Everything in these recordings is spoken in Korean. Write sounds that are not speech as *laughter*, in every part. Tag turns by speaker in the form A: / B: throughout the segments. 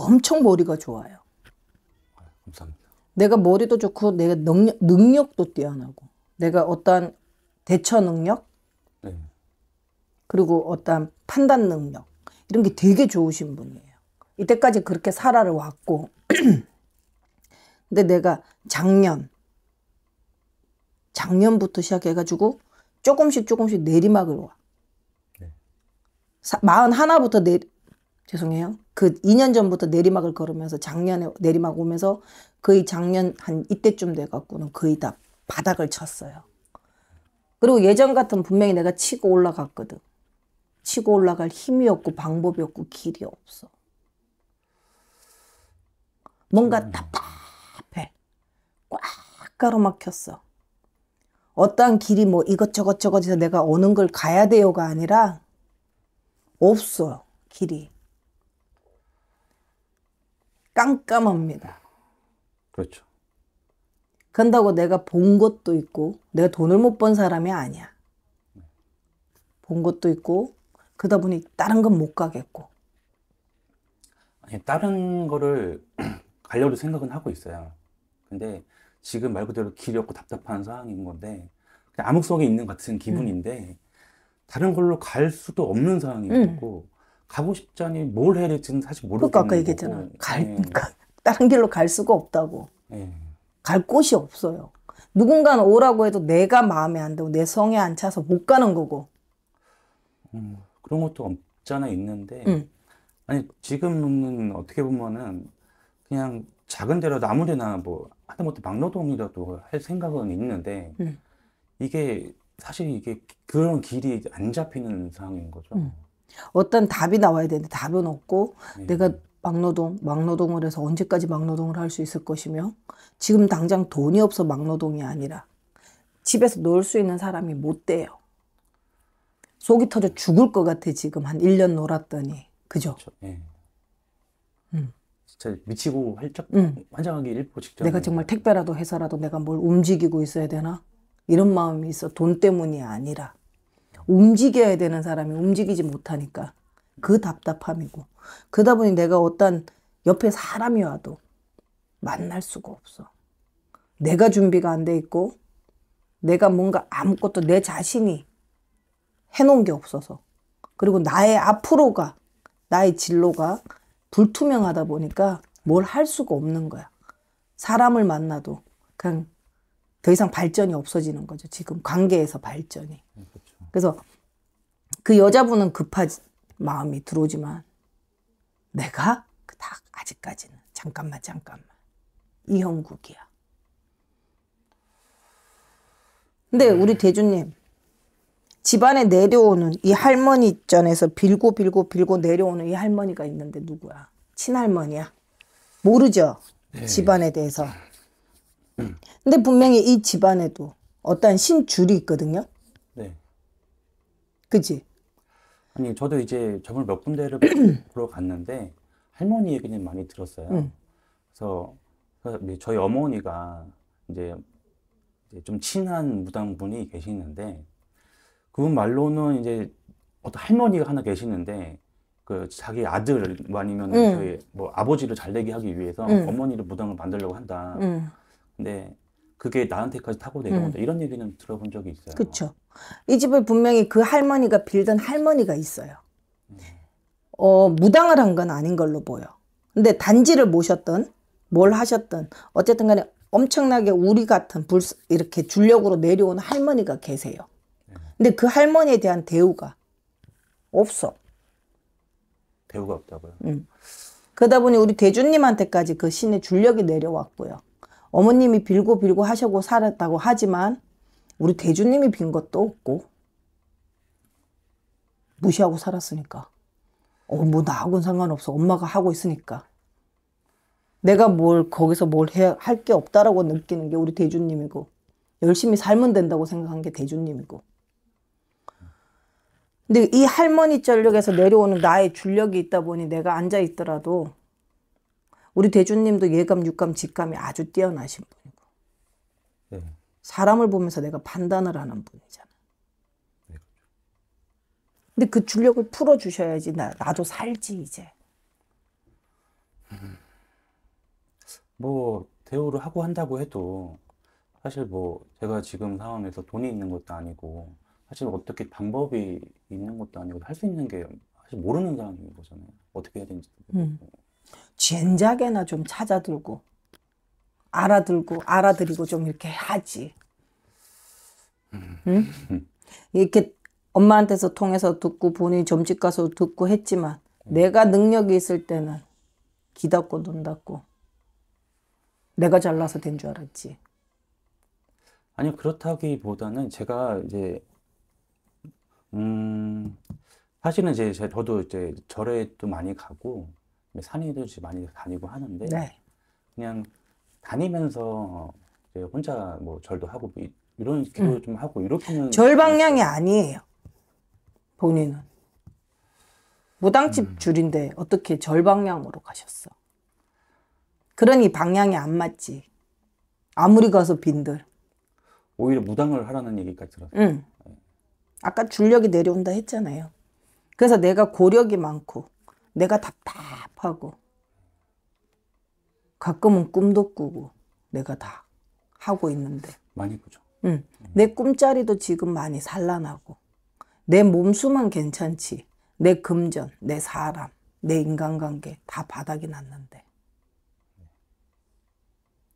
A: 엄청 머리가 좋아요. 아, 감사합니다. 내가 머리도 좋고 내가 능력, 능력도 뛰어나고 내가 어떠한 대처 능력 네. 그리고 어떠한 판단 능력 이런 게 되게 좋으신 분이에요. 이때까지 그렇게 살아를 왔고 *clears throat* 근데 내가 작년 작년부터 시작해가지고 조금씩 조금씩 내리막을 와. 네. 마흔 하나부터 내 죄송해요. 그 2년 전부터 내리막을 걸으면서 작년에 내리막 오면서 거의 작년 한 이때쯤 돼갖고는 거의 다 바닥을 쳤어요. 그리고 예전 같은 분명히 내가 치고 올라갔거든. 치고 올라갈 힘이 없고 방법이 없고 길이 없어. 뭔가 음. 답답해. 꽉 가로막혔어. 어떠한 길이 뭐 이것저것 저것해서 내가 오는 걸 가야 돼요가 아니라 없어 길이. 깜깜합니다. 그렇죠. 그런다고 내가 본 것도 있고 내가 돈을 못 번 사람이 아니야. 본 것도 있고 그러다 보니 다른 건 못 가겠고.
B: 아니 다른 거를 *clears throat* 가려고 생각은 하고 있어요. 근데 지금 말 그대로 길이 없고 답답한 상황인 건데 그냥 암흑 속에 있는 같은 기분인데 음. 다른 걸로 갈 수도 없는 상황이 음. 있고 가고 싶지 않니 뭘 해야 될지는 사실 모르겠는 그 아까 얘기했잖아. 예. 갈, 네. 그 다른 길로 갈 수가 없다고. 네. 갈 곳이
A: 없어요. 누군가는 오라고 해도 내가 마음에 안 들고 내 성에 안 차서 못 가는 거고.
B: 음, 그런 것도 없잖아 있는데 음. 아니 지금은 어떻게 보면은 그냥 작은 데라도 아무 데나 뭐 하다못해 막노동이라도 할 생각은 있는데 음. 이게 사실 이게 그런 길이 안 잡히는 상황인 거죠.
A: 어떤 답이 나와야 되는데 답은 없고 네. 내가 막노동, 막노동을 해서 언제까지 막노동을 할 수 있을 것이며 지금 당장 돈이 없어 막노동이 아니라 집에서 놀 수 있는 사람이 못 돼요. 속이 터져 죽을 것 같아 지금 한 1년 놀았더니 그죠? 그렇죠.
B: 네. 음. 진짜 미치고 활짝 응. 음. 환장하기 일보 직전. 내가
A: 정말 택배라도 해서라도 내가 뭘 움직이고 있어야 되나 이런 마음이 있어 돈 때문이 아니라. 움직여야 되는 사람이 움직이지 못하니까 그 답답함이고 그러다 보니 내가 어떤 옆에 사람이 와도 만날 수가 없어. 내가 준비가 안 돼 있고 내가 뭔가 아무것도 내 자신이 해놓은 게 없어서 그리고 나의 앞으로가 나의 진로가 불투명하다 보니까 뭘 할 수가 없는 거야. 사람을 만나도 그냥 더 이상 발전이 없어지는 거죠. 지금 관계에서 발전이. 음. 그래서 그 여자분은 급한 마음이 들어오지만 내가 그 다 아직까지는 잠깐만 잠깐만 이형국이야. 근데 네. 우리 대주님 집안에 내려오는 이 할머니 전에서 빌고 빌고 빌고 내려오는 이 할머니가 있는데 누구야? 친할머니야. 모르죠. 네. 집안에 대해서. 음. 근데 분명히 이 집안에도 어떤 신줄이 있거든요. 그지?
B: 아니 저도 이제 점을 몇 군데를 *clears throat* 보러 갔는데 할머니 얘기는 많이 들었어요. 음. 그래서 저희 어머니가 이제 좀 친한 무당분이 계시는데 그분 말로는 이제 어떤 할머니가 하나 계시는데 그 자기 아들 아니면 음. 저희 뭐 아버지를 잘 되게 하기 위해서 음. 어머니를 무당을 만들려고 한다. 근데 그게 나한테까지 타고 내려온다. 음. 이런 얘기는 들어본 적이 있어요.
A: 그렇죠. 이 집을 분명히 그 할머니가 빌던 할머니가 있어요. 음. 어, 무당을 한 건 아닌 걸로 보여. 근데 단지를 모셨던 뭘 하셨던 어쨌든 간에 엄청나게 우리 같은 불 이렇게 줄력으로 내려온 할머니가 계세요. 네. 근데 그 할머니에 대한 대우가 없어.
B: 대우가 없다고요?
A: 음. 그러다 보니 우리 대주님한테까지 그 신의 줄력이 내려왔고요. 어머님이 빌고 빌고 하시고 살았다고 하지만 우리 대주님이 빈 것도 없고 무시하고 살았으니까 어 뭐 나하고는 상관없어 엄마가 하고 있으니까 내가 뭘 거기서 뭘 할 게 없다라고 느끼는 게 우리 대주님이고 열심히 살면 된다고 생각한 게 대주님이고 근데 이 할머니 전력에서 내려오는 나의 줄력이 있다 보니 내가 앉아 있더라도 우리 대주님도 예감, 육감, 직감이 아주 뛰어나신 분이고 네. 사람을 보면서 내가 판단을 하는 분이잖아. 네. 근데 그 줄력을 풀어 주셔야지 나 나도 살지 이제.
B: 뭐 대우를 하고 한다고 해도 사실 뭐 제가 지금 상황에서 돈이 있는 것도 아니고 사실 어떻게 방법이 있는 것도 아니고 할 수 있는 게 사실 모르는 상황인 거잖아요. 어떻게 해야 되는지 모르고. 음. 젠작에나 좀 찾아들고 알아들고 알아들이고 좀
A: 이렇게 하지. 응? 이렇게 엄마한테서 통해서 듣고 본인 점집 가서 듣고 했지만 내가 능력이 있을 때는 기닫고 눈 닫고 내가 잘나서 된 줄 알았지.
B: 아니 그렇다기보다는 제가 이제 음 사실은 이제 저도 이제 절에 또 많이 가고 산에도 많이 다니고 하는데 네. 그냥 다니면서 혼자 뭐 절도 하고 뭐 이런 기도 음. 좀 하고 이렇게는 절
A: 방향이 아니에요. 본인은 무당집 음. 줄인데 어떻게 절 방향으로 가셨어? 그러니 방향이 안 맞지. 아무리 가서 빈들.
B: 오히려 무당을 하라는 얘기까지 들었어.
A: 응. 아까 줄력이 내려온다 했잖아요. 그래서 내가 고력이 많고 내가 답답하고 가끔은 꿈도 꾸고 내가 다 하고 있는데 많이 꾸죠. 응. 음. 내 꿈자리도 지금 많이 산란하고 내 몸수만 괜찮지 내 금전, 내 사람, 내 인간관계 다 바닥이 났는데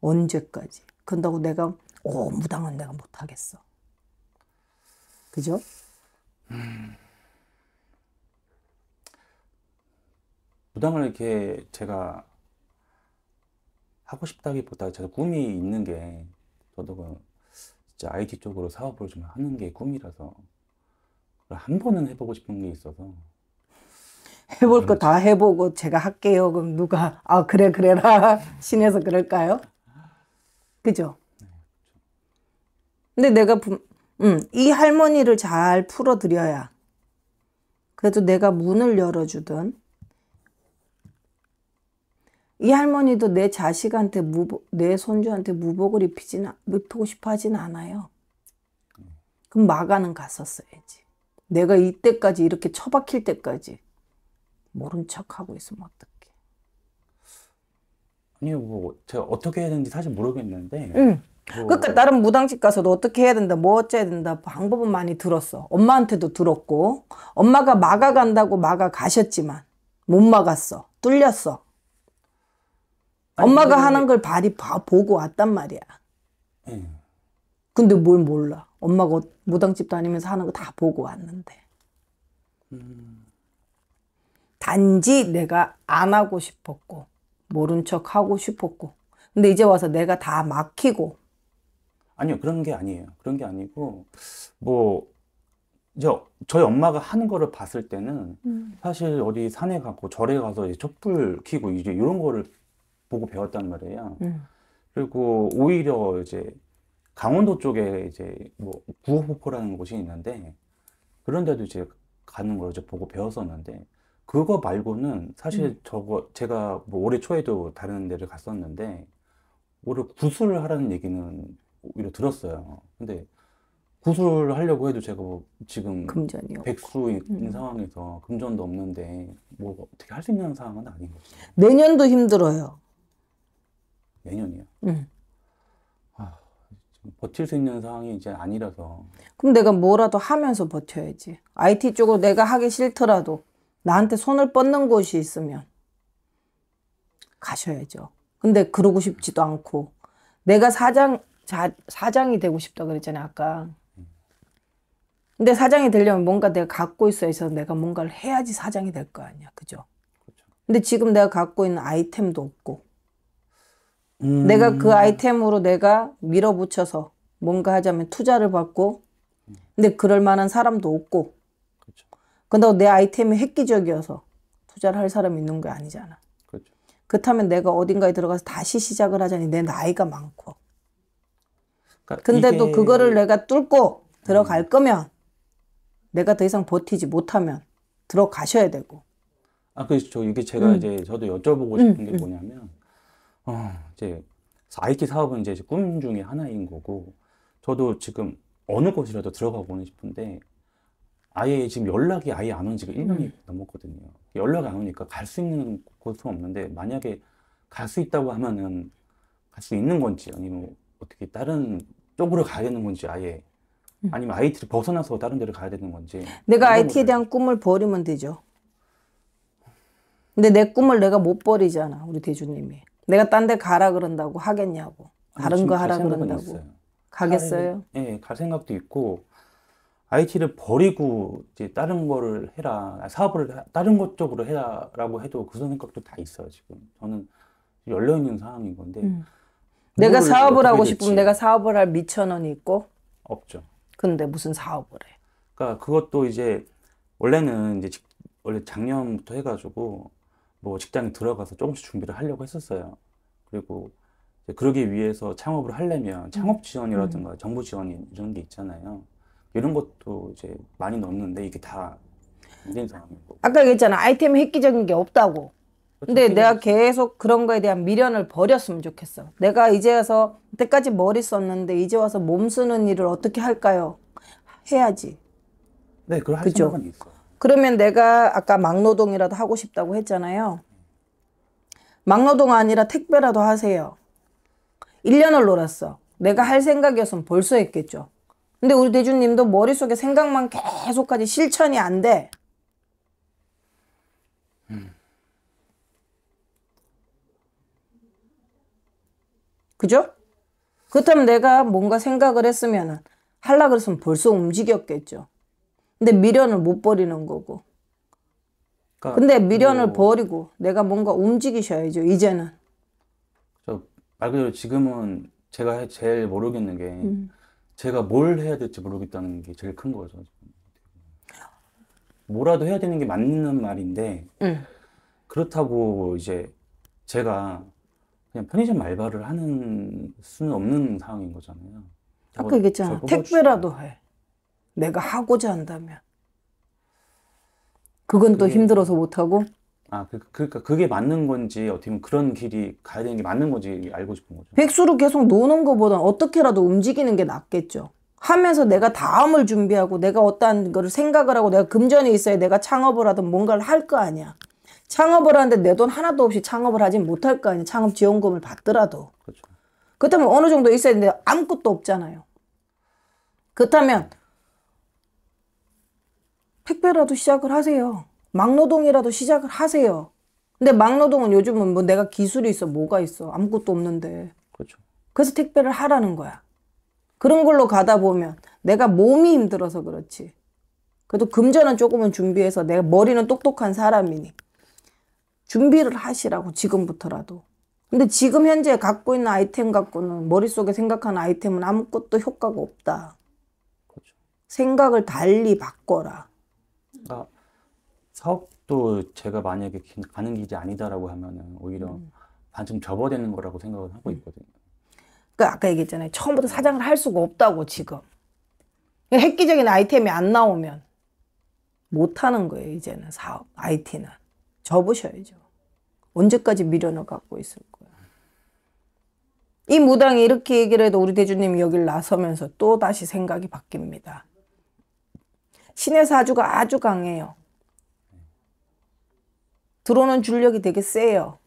A: 언제까지? 그런다고 내가 오 어, 무당은 내가 못하겠어. 그죠?
B: 음. 부담을 이렇게 제가 하고 싶다기보다 제가 꿈이 있는 게 저도 그 진짜 IT 쪽으로 사업을 좀 하는 게 꿈이라서 한 번은 해보고 싶은 게 있어서
A: 해볼 거다 음. 해보고 제가 할게요. 그럼 누가 아 그래 그래라 *laughs* 신에서 그럴까요? 그죠? 네, 그렇죠. 근데 내가 음, 이 할머니를 잘 풀어드려야 그래도 내가 문을 열어주든 이 할머니도 내 자식한테 무보, 내 손주한테 무복을 입히진 입히고 싶어 하진 않아요. 그럼 마가는 갔었어야지. 내가 이때까지 이렇게 처박힐 때까지 모른 척 하고 있으면 어떡해.
B: 아니뭐 제가 어떻게 해야 되는지 사실 모르겠는데. 응. 뭐... 그러니까
A: 나름 무당집 가서도 어떻게 해야 된다, 뭐 어째야 된다 방법은 많이 들었어. 엄마한테도 들었고 엄마가 막아 간다고 막아 가셨지만 못 막았어, 뚫렸어. 엄마가 아니, 하는 걸 발이 봐, 보고 왔단 말이야. 음. 근데 뭘 몰라. 엄마가 어, 무당집 다니면서 하는 거 다 보고 왔는데. 단지 내가 안 하고
B: 싶었고,
A: 모른 척 하고 싶었고. 근데 이제 와서 내가 다 막히고.
B: 아니요, 그런 게 아니에요. 그런 게 아니고, 뭐, 저, 저희 엄마가 하는 거를 봤을 때는, 음. 사실 어디 산에 가고 절에 가서 촛불 켜고 이제 이런 거를 보고 배웠단 말이에요. 음. 그리고 오히려 이제 강원도 쪽에 이제 뭐 구호폭포라는 곳이 있는데 그런데도 이제 가는 걸 이제 보고 배웠었는데 그거 말고는 사실 음. 저거 제가 뭐 올해 초에도 다른 데를 갔었는데 올해 구술을 하라는 얘기는 오히려 들었어요. 근데 구술을 하려고 해도 제가 뭐 지금 금전이 백수인 음. 상황에서 금전도 없는데 뭐 어떻게 할 수 있는 상황은 아닌 거죠. 내년도 힘들어요. 내년이요. 음. 네. 아, 버틸 수 있는 상황이 이제 아니라서.
A: 그럼 내가 뭐라도 하면서 버텨야지. IT 쪽으로 내가 하기 싫더라도 나한테 손을 뻗는 곳이 있으면 가셔야죠. 근데 그러고 싶지도 않고 내가 사장 자, 사장이 되고 싶다 그랬잖아요 아까. 근데 사장이 되려면 뭔가 내가 갖고 있어야 해서 내가 뭔가를 해야지 사장이 될 거 아니야, 그죠? 그렇죠. 근데 지금 내가 갖고 있는 아이템도 없고 음. 내가 그 아이템으로 내가 밀어붙여서 뭔가 하자면 투자를 받고 근데 그럴 만한 사람도 없고 그렇죠. 근데 내 아이템이 획기적이어서 투자를 할 사람이 있는 게 아니잖아. 그렇죠. 그렇다면 내가 어딘가에 들어가서 다시 시작을 하자니 내 나이가 많고.
B: 그러니까 근데도 이게... 그거를
A: 내가 뚫고 들어갈 음. 거면 내가 더 이상 버티지 못하면 들어가셔야 되고.
B: 아, 그렇죠. 이게 제가 음. 이제 저도 여쭤보고 음, 싶은 음, 게 뭐냐면 어, 이제 IT 사업은 이제 꿈 중에 하나인 거고 저도 지금 어느 곳이라도 들어가 보는 싶은데 아예 지금 연락이 아예 안 온 지가 1년이 음. 넘었거든요. 연락이 안 오니까 갈 수 있는 곳은 없는데 만약에 갈 수 있다고 하면은 갈 수 있는 건지 아니면 어떻게 다른 쪽으로 가야 되는 건지 아예 음. 아니면 IT를 벗어나서 다른 데로 가야 되는 건지 내가
A: IT에 대한 꿈을 버리면 되죠. 근데 내 꿈을 내가 못 버리잖아 우리 대주님이. 내가 딴 데 가라 그런다고 하겠냐고. 다른 거 하라 그런다고. 있어요.
B: 가겠어요? 예, 네, 갈 생각도 있고 IT를 버리고 이제 다른 거를 해라. 아, 사업을 다른 것 쪽으로 해라라고 해도 그 생각도 다 있어요, 지금. 저는 열려 있는 상황인 건데. 음. 내가 사업을 하고 싶으면
A: 내가 사업을 할 미천 원이 있고 없죠. 근데 무슨 사업을 해?
B: 그러니까 그것도 이제 원래는 이제 원래 작년부터 해가지고 뭐 직장에 들어가서 조금씩 준비를 하려고 했었어요. 그리고 그러기 위해서 창업을 하려면 음. 창업 지원이라든가 음. 정부 지원 이런 게 있잖아요. 이런 것도 이제 많이 넣는데 이게 다 힘든 상황이고.
A: 아까 얘기했잖아. 아이템 획기적인 게 없다고. 그렇죠. 근데 내가 계속 그런 거에 대한 미련을 버렸으면 좋겠어. 내가 이제 와서 그때까지 머리 썼는데 이제 와서 몸 쓰는 일을 어떻게 할까요? 해야지.
B: 네, 그걸 할 생각은 있어.
A: 그러면 내가 아까 막노동이라도 하고 싶다고 했잖아요. 막노동 아니라 택배라도 하세요. 1년을 놀았어. 내가 할 생각이었으면 벌써 했겠죠. 근데 우리 대주님도 머릿속에 생각만 계속하지 실천이 안 돼. 그죠? 그렇다면 내가 뭔가 생각을 했으면 하려고 했으면 벌써 움직였겠죠. 근데 미련을 못 버리는 거고. 그러니까 근데 미련을 뭐... 버리고 내가 뭔가 움직이셔야죠. 이제는.
B: 말 그대로 지금은 제가 제일 모르겠는 게 음. 제가 뭘 해야 될지 모르겠다는 게 제일 큰 거죠. 뭐라도 해야 되는 게 맞는 말인데 음. 그렇다고 이제 제가 그냥 편의점 알바를 하는 수는 없는 상황인 거잖아요. 아까 뭐 얘기했잖아.
A: 택배라도 해. 내가 하고자 한다면. 그건 그게... 또 힘들어서 못하고?
B: 아, 그, 그러니까 그게 맞는 건지 어떻게 보면 그런 길이 가야 되는 게 맞는 건지 알고 싶은 거죠.
A: 백수로 계속 노는 것보다 어떻게라도 움직이는 게 낫겠죠. 하면서 내가 다음을 준비하고 내가 어떠 거를 생각을 하고 내가 금전이 있어야 내가 창업을 하든 뭔가를 할 거 아니야. 창업을 하는데 내 돈 하나도 없이 창업을 하진 못할 거 아니야. 창업 지원금을 받더라도. 그렇죠. 그렇다면 어느 정도 있어야 되는데 아무것도 없잖아요. 그렇다면 택배라도 시작을 하세요. 막노동이라도 시작을 하세요. 근데 막노동은 요즘은 뭐 내가 기술이 있어 뭐가 있어 아무것도 없는데. 그렇죠. 그래서 택배를 하라는 거야. 그런 걸로 가다 보면 내가 몸이 힘들어서 그렇지. 그래도 금전은 조금은 준비해서 내가 머리는 똑똑한 사람이니 준비를 하시라고 지금부터라도. 근데 지금 현재 갖고 있는 아이템 갖고는 머릿속에 생각하는 아이템은 아무것도 효과가 없다. 그렇죠. 생각을 달리 바꿔라.
B: 그러니까 사업도 제가 만약에 가는 길이 아니다라고 하면은 오히려 음. 반쯤 접어되는 거라고 생각을 하고 있거든요.
A: 그 아까 얘기했잖아요. 처음부터 사장을 할 수가 없다고 지금. 그러니까 획기적인 아이템이 안 나오면 못 하는 거예요. 이제는 사업, IT는. 접으셔야죠. 언제까지 미련을 갖고 있을 거야. 이 무당이 이렇게 얘기를 해도 우리 대주님이 여길 나서면서 또 다시 생각이 바뀝니다. 신의 사주가 아주 강해요. 들어오는 줄력이 되게 세요.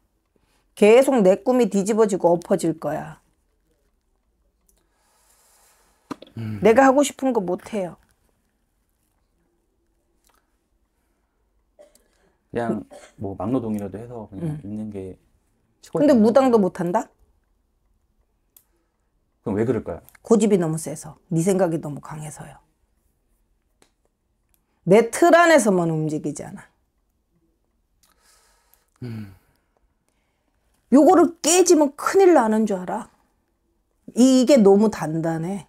A: 계속 내 꿈이 뒤집어지고 엎어질 거야. 음. 내가 하고 싶은 거 못해요.
B: 그냥 뭐 막노동이라도 해서 그냥 음. 있는 게
A: 근데 무당도 못한다? 그럼 왜 그럴까요? 고집이 너무 세서 네 생각이 너무 강해서요. 내틀 안에서만 움직이잖아. 음. 요거를 깨지면 큰일 나는 줄 알아. 이게 너무 단단해.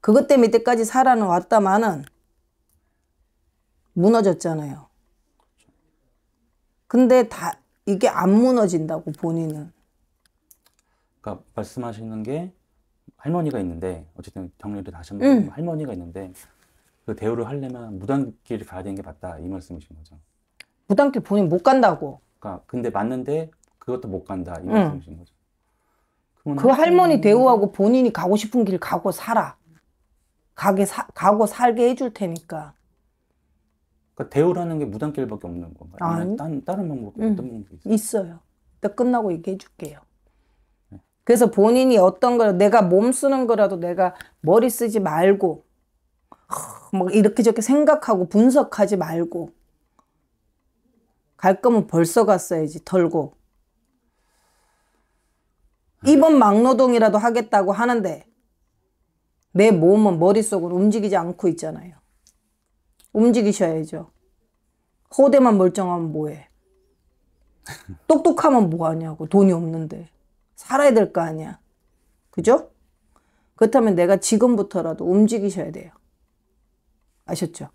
A: 그것 때문에 이때까지 살아 왔다마는 무너졌잖아요. 근데 다 이게 안 무너진다고 본인은.
B: 그러니까 말씀하시는 게 할머니가 있는데 어쨌든 정리를 다시 한번 응. 할머니가 있는데 그 대우를 하려면 무단길 가야 되는 게 맞다 이 말씀이신 거죠.
A: 무단길 본인 못 간다고.
B: 그러니까 근데 맞는데 그것도 못 간다 이 말씀이신 거죠.
A: 그 할머니 뭐 대우하고 본인이 가고 싶은 길 가고 살아. 가게 사, 가고 살게 해줄 테니까.
B: 그러니까 대우라는 게 무단길밖에 없는 건가요? 아니. 딴, 다른 방법이 어떤 방법이
A: 있어요? 있어요. 일 끝나고 얘기해 줄게요. 네. 그래서 본인이 어떤 걸 내가 몸 쓰는 거라도 내가 머리 쓰지 말고 막 이렇게 저렇게 생각하고 분석하지 말고 갈 거면 벌써 갔어야지 털고 이번 막노동이라도 하겠다고 하는데 내 몸은 머릿속으로 움직이지 않고 있잖아요. 움직이셔야죠. 호대만 멀쩡하면 뭐해. *laughs* 똑똑하면 뭐하냐고. 돈이 없는데. 살아야 될 거 아니야. 그죠? 그렇다면 내가 지금부터라도 움직이셔야 돼요. 아셨죠?